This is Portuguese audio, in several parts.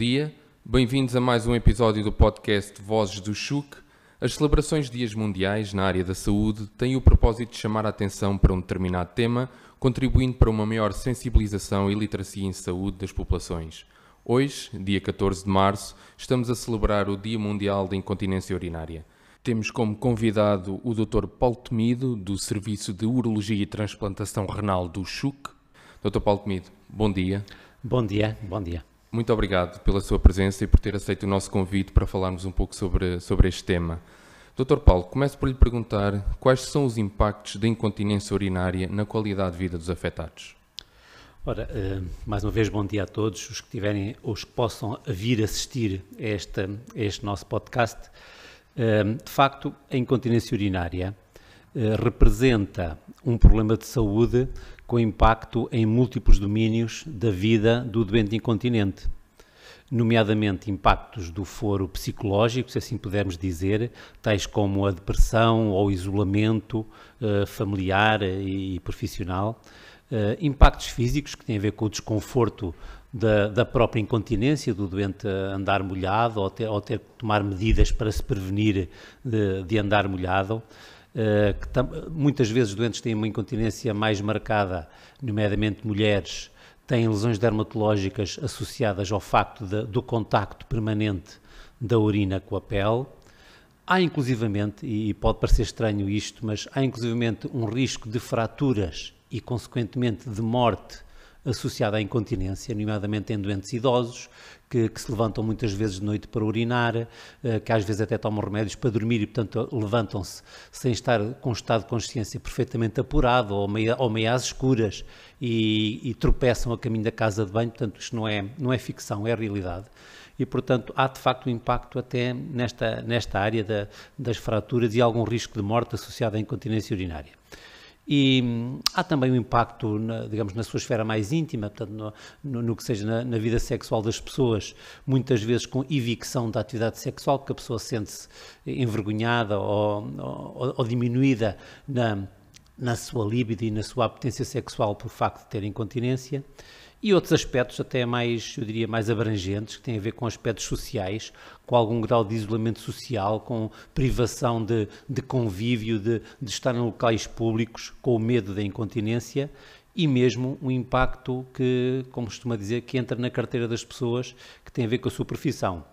dia, bem-vindos a mais um episódio do podcast Vozes do Chuc. As celebrações de dias mundiais na área da saúde têm o propósito de chamar a atenção para um determinado tema, contribuindo para uma maior sensibilização e literacia em saúde das populações. Hoje, dia 14 de março, estamos a celebrar o Dia Mundial da Incontinência Urinária. Temos como convidado o Dr. Paulo Temido, do Serviço de Urologia e Transplantação Renal do CHUC. Dr. Paulo Temido, bom dia. Bom dia, bom dia. Muito obrigado pela sua presença e por ter aceito o nosso convite para falarmos um pouco sobre, sobre este tema. Dr. Paulo, começo por lhe perguntar quais são os impactos da incontinência urinária na qualidade de vida dos afetados. Ora, eh, mais uma vez, bom dia a todos os que tiverem, os que possam vir assistir a, esta, a este nosso podcast. Eh, de facto, a incontinência urinária eh, representa um problema de saúde com impacto em múltiplos domínios da vida do doente incontinente, nomeadamente impactos do foro psicológico, se assim pudermos dizer, tais como a depressão ou isolamento eh, familiar e, profissional, eh, impactos físicos que têm a ver com o desconforto da, da, própria incontinência, do doente andar molhado ou ter, ou ter que tomar medidas para se prevenir de, de andar molhado. Eh, que muitas vezes doentes têm uma incontinência mais marcada, nomeadamente mulheres, têm lesões dermatológicas associadas ao facto de, do contacto permanente da urina com a pele. Há inclusivamente, e pode parecer estranho isto, mas há inclusivamente um risco de fraturas e, consequentemente, de morte associada à incontinência, nomeadamente em doentes idosos, que, que, se levantam muitas vezes de noite para urinar, eh, que às vezes até tomam remédios para dormir e, portanto, levantam-se sem estar com um estado de consciência perfeitamente apurado ou meio, ou meio às escuras e, e, tropeçam a caminho da casa de banho. Portanto, isto não é, não é ficção, é realidade. E, portanto, há de facto um impacto até nesta, nesta área da, das fraturas e algum risco de morte associado à incontinência urinária. E hum, há também um impacto, na, digamos, na sua esfera mais íntima, portanto, no, no, no que seja na, na, vida sexual das pessoas, muitas vezes com evicção da atividade sexual, porque a pessoa sente-se envergonhada ou, ou, ou diminuída na, na sua libido e na sua apetência sexual por facto de ter incontinência e outros aspectos até mais, eu diria, mais abrangentes, que têm a ver com aspectos sociais, com algum grau de isolamento social, com privação de, de convívio, de, de estar em locais públicos, com o medo da incontinência e mesmo um impacto que, como costuma dizer, que entra na carteira das pessoas, que tem a ver com a sua profissão.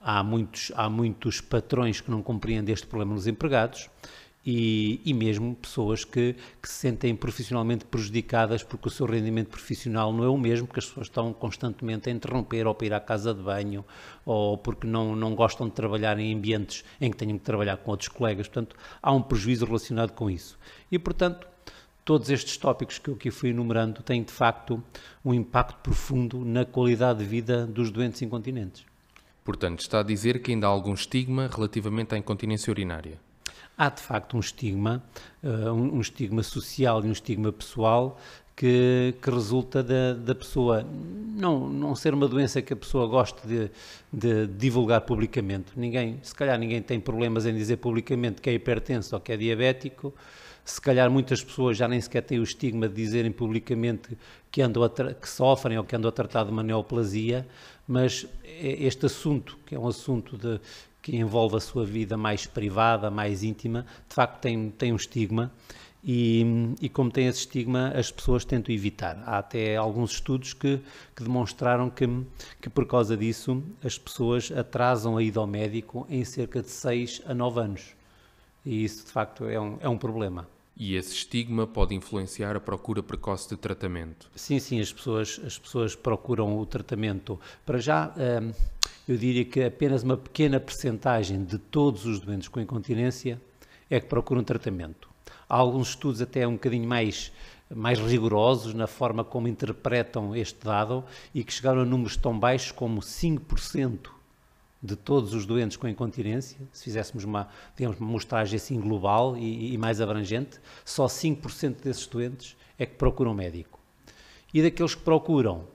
Há muitos, há muitos patrões que não compreendem este problema nos empregados, e, e mesmo pessoas que, que, se sentem profissionalmente prejudicadas porque o seu rendimento profissional não é o mesmo, porque as pessoas estão constantemente a interromper ou para ir à casa de banho ou porque não, não gostam de trabalhar em ambientes em que tenham que trabalhar com outros colegas. Portanto, há um prejuízo relacionado com isso. E, portanto, todos estes tópicos que eu aqui fui enumerando têm de facto um impacto profundo na qualidade de vida dos doentes incontinentes. Portanto, está a dizer que ainda há algum estigma relativamente à incontinência urinária há de facto um estigma, eh, um estigma social e um estigma pessoal que, que, resulta da, da, pessoa não, não ser uma doença que a pessoa goste de, de, divulgar publicamente. Ninguém, se calhar ninguém tem problemas em dizer publicamente que é hipertenso ou que é diabético. Se calhar muitas pessoas já nem sequer têm o estigma de dizerem publicamente que, andam que sofrem ou que andam a tratar de uma neoplasia, mas é este assunto, que é um assunto de, que envolve a sua vida mais privada, mais íntima, de facto tem, tem um estigma. E, e, como tem esse estigma, as pessoas tentam evitar. Há até alguns estudos que, que demonstraram que, que, por causa disso, as pessoas atrasam a ida ao médico em cerca de 6 a 9 anos. E isso, de facto, é um, é um problema. E esse estigma pode influenciar a procura precoce de tratamento? Sim, sim, as pessoas, as pessoas procuram o tratamento. Para já. Hum, eu diria que apenas uma pequena percentagem de todos os doentes com incontinência é que procuram tratamento. Há alguns estudos até um bocadinho mais, mais rigorosos na forma como interpretam este dado e que chegaram a números tão baixos como 5% de todos os doentes com incontinência, se fizéssemos uma, digamos, uma mostragem assim global e, e mais abrangente, só 5% desses doentes é que procuram médico. E daqueles que procuram,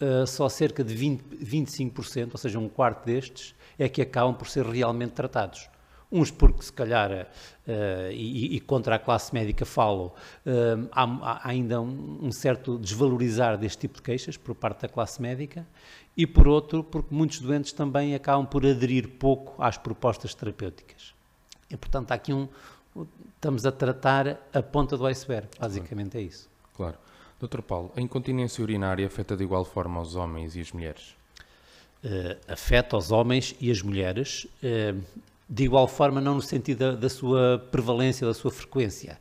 eh, só cerca de 20, 25%, ou seja, um quarto destes, é que acabam por ser realmente tratados. Uns porque, se calhar, uh, e, e, contra a classe médica falo, uh, há, há, ainda um, um, certo desvalorizar deste tipo de queixas por parte da classe médica, e por outro, porque muitos doentes também acabam por aderir pouco às propostas terapêuticas. E, portanto, há aqui um. Estamos a tratar a ponta do iceberg, basicamente claro. é isso. Claro. Doutor Paulo, a incontinência urinária afeta de igual forma os homens e as mulheres? Uh, afeta os homens e as mulheres, uh, de igual forma, não no sentido da, da, sua prevalência, da sua frequência.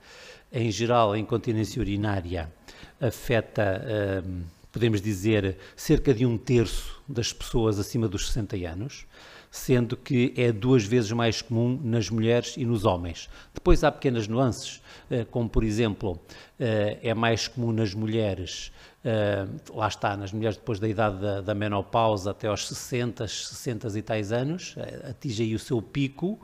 Em geral, a incontinência urinária afeta, uh, podemos dizer, cerca de um terço das pessoas acima dos 60 anos sendo que é duas vezes mais comum nas mulheres e nos homens. Depois há pequenas nuances, eh, como por exemplo, eh, é mais comum nas mulheres eh, lá está, nas mulheres depois da idade da, menopausa até aos 60, 60 e tais anos, atinge aí o seu pico,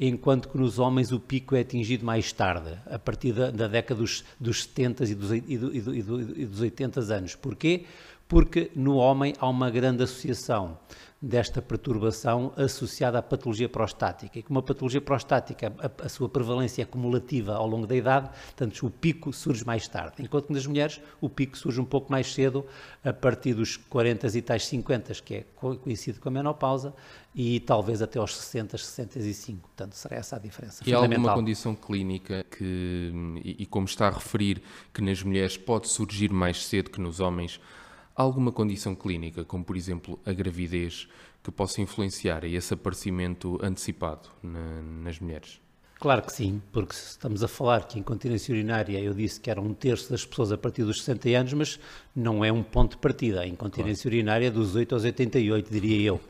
enquanto que nos homens o pico é atingido mais tarde, a partir da, da década dos, dos 70 e dos, e, do, e, do, e dos 80 anos. Porquê? Porque no homem há uma grande associação desta perturbação associada à patologia prostática. E como a patologia prostática, a, a sua prevalência é acumulativa ao longo da idade, portanto, o pico surge mais tarde. Enquanto que nas mulheres, o pico surge um pouco mais cedo, a partir dos 40 e tais 50, que é conhecido com a menopausa, e talvez até aos 60, 65. Portanto, será essa a diferença. E há alguma condição clínica que, e, e como está a referir, que nas mulheres pode surgir mais cedo que nos homens? alguma condição clínica, como por exemplo a gravidez, que possa influenciar esse aparecimento antecipado na, nas mulheres? Claro que sim, porque estamos a falar que a incontinência urinária, eu disse que era um terço das pessoas a partir dos 60 anos, mas não é um ponto de partida. A incontinência claro. urinária é dos 8 aos 88, diria eu.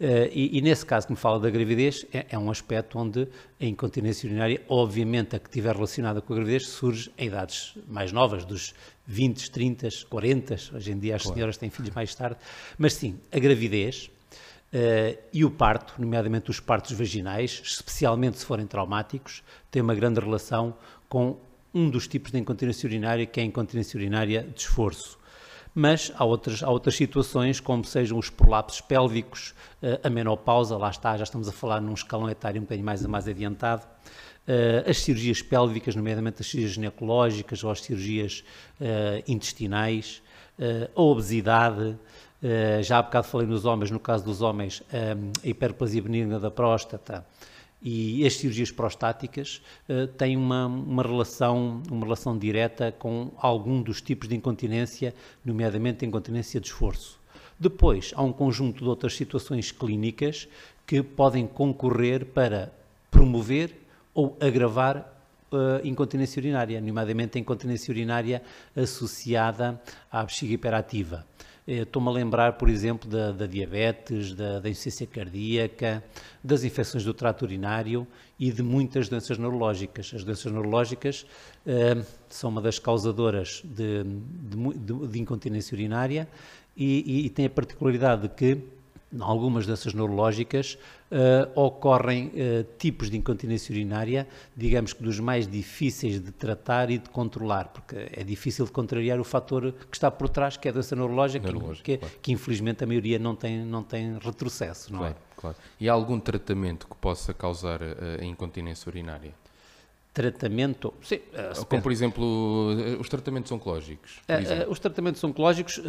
Eh, e, e, nesse caso que me fala da gravidez, é, é, um aspecto onde a incontinência urinária, obviamente a que estiver relacionada com a gravidez, surge em idades mais novas, dos 20, 30, 40. Hoje em dia as claro. senhoras têm filhos mais tarde. Mas sim, a gravidez Uh, e o parto, nomeadamente os partos vaginais, especialmente se forem traumáticos, tem uma grande relação com um dos tipos de incontinência urinária, que é a incontinência urinária de esforço. Mas há outras, há outras situações, como sejam os prolapsos pélvicos, uh, a menopausa, lá está, já estamos a falar num escalão etário um bocadinho mais, mais adiantado, uh, as cirurgias pélvicas, nomeadamente as cirurgias ginecológicas ou as cirurgias intestinais, a obesidade, eh, já há bocado falei nos homens, no caso dos homens, a eh, hiperplasia benigna da próstata e as cirurgias prostáticas eh, têm uma, uma, relação, uma relação direta com algum dos tipos de incontinência, nomeadamente a incontinência de esforço. Depois, há um conjunto de outras situações clínicas que podem concorrer para promover ou agravar uh, incontinência urinária, nomeadamente a incontinência urinária associada à bexiga hiperativa. Eh, estou-me a lembrar, por exemplo, da, da diabetes, da, da, insuficiência cardíaca, das infecções do trato urinário e de muitas doenças neurológicas. As doenças neurológicas eh, são uma das causadoras de, de, de incontinência urinária e, e, e tem a particularidade de que em algumas dessas neurológicas, uh, ocorrem uh, tipos de incontinência urinária, digamos que dos mais difíceis de tratar e de controlar, porque é difícil de contrariar o fator que está por trás, que é a doença neurológica, que, claro. que, infelizmente a maioria não tem, não tem retrocesso, não é? claro, é? Claro. E há algum tratamento que possa causar eh, a incontinência urinária? tratamento. Sim, eh, Como, por eh, eh, exemplo, os tratamentos oncológicos. os tratamentos oncológicos,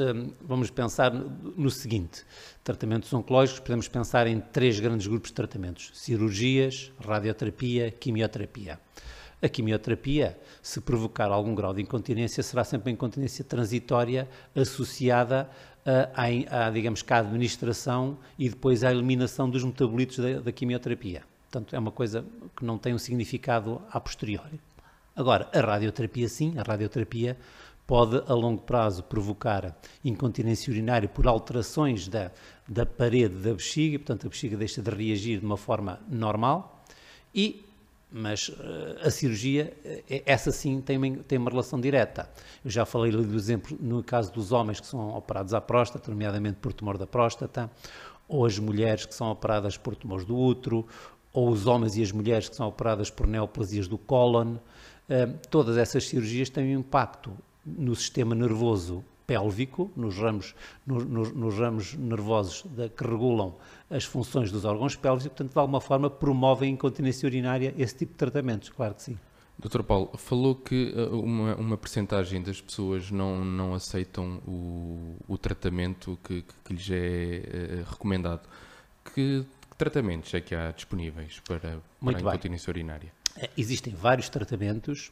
vamos pensar no seguinte: tratamentos oncológicos, podemos pensar em três grandes grupos de tratamentos: cirurgias, radioterapia, quimioterapia. A quimioterapia, se provocar algum grau de incontinência, será sempre uma incontinência transitória associada à, à digamos, à administração e depois à eliminação dos metabolitos da, da quimioterapia. Portanto, é uma coisa que não tem um significado a posteriori. Agora, a radioterapia sim, a radioterapia pode a longo prazo provocar incontinência urinária por alterações da, da parede da bexiga, portanto a bexiga deixa de reagir de uma forma normal, e, mas eh, a cirurgia, eh, eh, essa sim tem uma, tem uma relação direta. Eu já falei ali do exemplo no caso dos homens que são operados à próstata, nomeadamente por tumor da próstata, ou as mulheres que são operadas por tumores do útero, ou os homens e as mulheres que são operadas por neoplasias do cólon, eh, todas essas cirurgias têm um impacto no sistema nervoso pélvico, nos ramos, nos, nos, ramos nervosos da, que regulam as funções dos órgãos pélvicos, e, portanto, de alguma forma promovem a incontinência urinária, esse tipo de tratamentos, claro que sim. Dr. Paulo, falou que eh, uma, uma percentagem das pessoas não, não aceitam o, o tratamento que, que, que lhes é, é recomendado. Que tratamentos é que há disponíveis para, para a incontinência bem. urinária? É, existem vários tratamentos,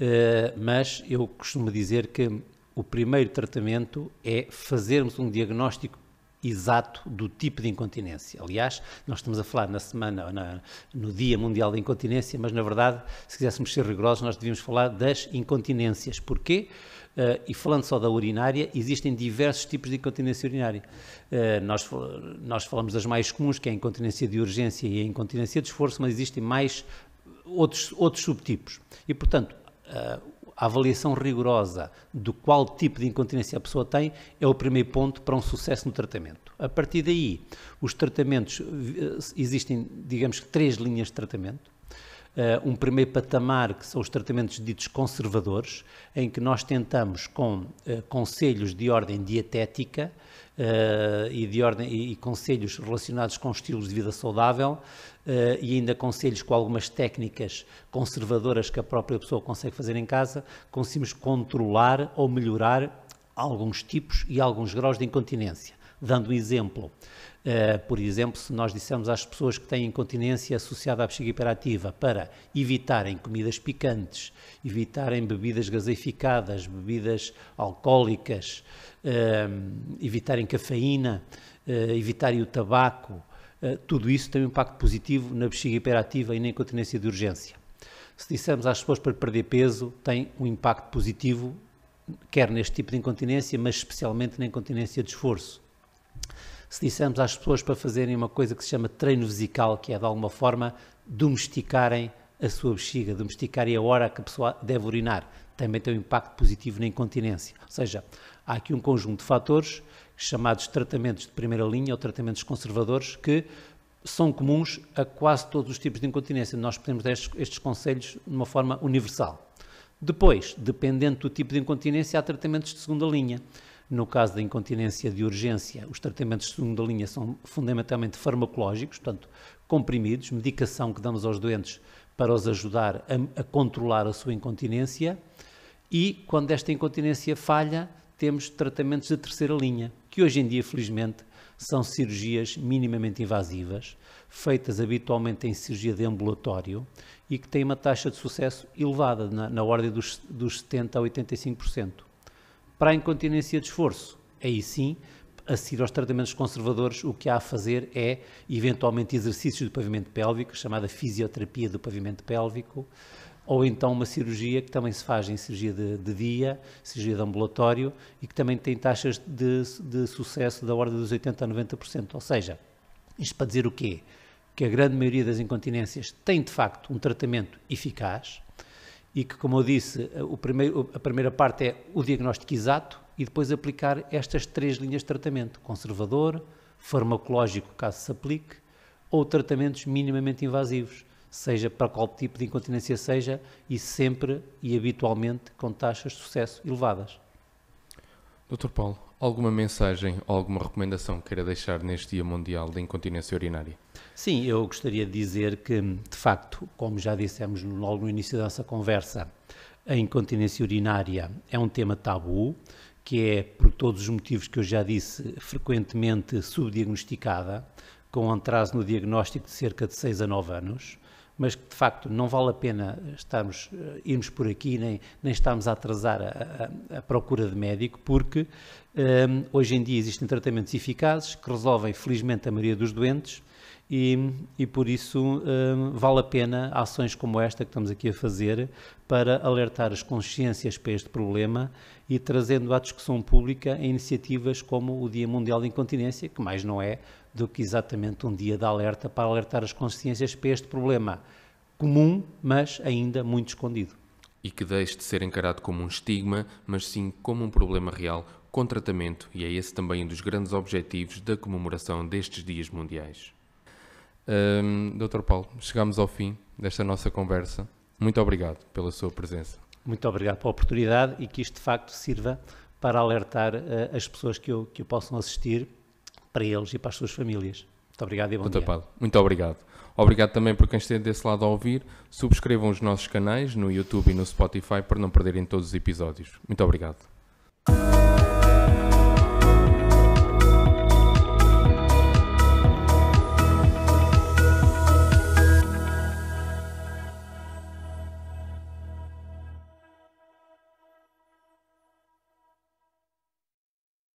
eh, mas eu costumo dizer que o primeiro tratamento é fazermos um diagnóstico exato do tipo de incontinência. Aliás, nós estamos a falar na semana, na, no Dia Mundial da Incontinência, mas na verdade, se quiséssemos ser rigorosos, nós devíamos falar das incontinências. Porquê? Porque Uh, e falando só da urinária, existem diversos tipos de incontinência urinária. Uh, nós, nós falamos das mais comuns, que é a incontinência de urgência e a incontinência de esforço, mas existem mais outros, outros subtipos. E, portanto, uh, a avaliação rigorosa do qual tipo de incontinência a pessoa tem é o primeiro ponto para um sucesso no tratamento. A partir daí, os tratamentos, existem, digamos que, três linhas de tratamento. Eh, um primeiro patamar que são os tratamentos ditos conservadores, em que nós tentamos, com eh, conselhos de ordem dietética, Uh, e, de ordem, e, e, conselhos relacionados com estilos de vida saudável uh, e ainda conselhos com algumas técnicas conservadoras que a própria pessoa consegue fazer em casa, conseguimos controlar ou melhorar alguns tipos e alguns graus de incontinência. Dando um exemplo, Uh, por exemplo, se nós dissermos às pessoas que têm incontinência associada à bexiga hiperativa para evitarem comidas picantes, evitarem bebidas gaseificadas, bebidas alcoólicas, uh, evitarem cafeína, uh, evitarem o tabaco, eh, tudo isso tem um impacto positivo na bexiga hiperativa e na incontinência de urgência. Se dissermos às pessoas para perder peso, tem um impacto positivo, quer neste tipo de incontinência, mas especialmente na incontinência de esforço se dissermos às pessoas para fazerem uma coisa que se chama treino vesical, que é de alguma forma domesticarem a sua bexiga, domesticarem a hora que a pessoa deve urinar, também tem um impacto positivo na incontinência. Ou seja, há aqui um conjunto de fatores chamados tratamentos de primeira linha ou tratamentos conservadores que são comuns a quase todos os tipos de incontinência. Nós podemos dar estes, estes conselhos de uma forma universal. Depois, dependendo do tipo de incontinência, há tratamentos de segunda linha. No caso da incontinência de urgência, os tratamentos de segunda linha são fundamentalmente farmacológicos, portanto, comprimidos, medicação que damos aos doentes para os ajudar a, a controlar a sua incontinência. E quando esta incontinência falha, temos tratamentos de terceira linha, que hoje em dia, felizmente, são cirurgias minimamente invasivas, feitas habitualmente em cirurgia de ambulatório e que têm uma taxa de sucesso elevada, na, na ordem dos, dos 70% a 85%. Para a incontinência de esforço, aí sim, a seguir aos tratamentos conservadores, o que há a fazer é, eventualmente, exercícios do pavimento pélvico, chamada fisioterapia do pavimento pélvico, ou então uma cirurgia que também se faz em cirurgia de, de dia, cirurgia de ambulatório, e que também tem taxas de, de sucesso da ordem dos 80% a 90%. Ou seja, isto para dizer o quê? Que a grande maioria das incontinências tem, de facto, um tratamento eficaz, e que, como eu disse, eh, primeiro, a primeira parte é o diagnóstico exato e depois aplicar estas três linhas de tratamento: conservador, farmacológico, caso se aplique, ou tratamentos minimamente invasivos, seja para qual tipo de incontinência seja, e sempre e habitualmente com taxas de sucesso elevadas. Dr. Paulo, Alguma mensagem ou alguma recomendação que queira deixar neste Dia Mundial da Incontinência Urinária? Sim, eu gostaria de dizer que, de facto, como já dissemos logo no início da nossa conversa, a incontinência urinária é um tema tabu, que é, por todos os motivos que eu já disse, frequentemente subdiagnosticada, com um atraso no diagnóstico de cerca de 6 a 9 anos mas que de facto não vale a pena estarmos, eh, irmos por aqui nem, nem estarmos a atrasar a, a, a procura de médico, porque um, ehm, hoje em dia existem tratamentos eficazes que resolvem felizmente a maioria dos doentes e, e por isso um, ehm, vale a pena ações como esta que estamos aqui a fazer para alertar as consciências para este problema e trazendo à discussão pública iniciativas como o Dia Mundial de Incontinência, que mais não é do que exatamente um dia de alerta para alertar as consciências para este problema comum, mas ainda muito escondido. E que deixe de ser encarado como um estigma, mas sim como um problema real, com tratamento, e é esse também um dos grandes objetivos da comemoração destes Dias Mundiais. Doutor Dr. Paulo, chegamos ao fim desta nossa conversa. Muito obrigado pela sua presença. Muito obrigado pela oportunidade e que isto de facto sirva para alertar uh, as pessoas que o, que o possam assistir para eles e para as suas famílias. Muito obrigado e bom Doutor dia. muito obrigado. Obrigado também por quem esteve desse lado a ouvir. Subscrevam os nossos canais no YouTube e no Spotify para não perderem todos os episódios. Muito obrigado.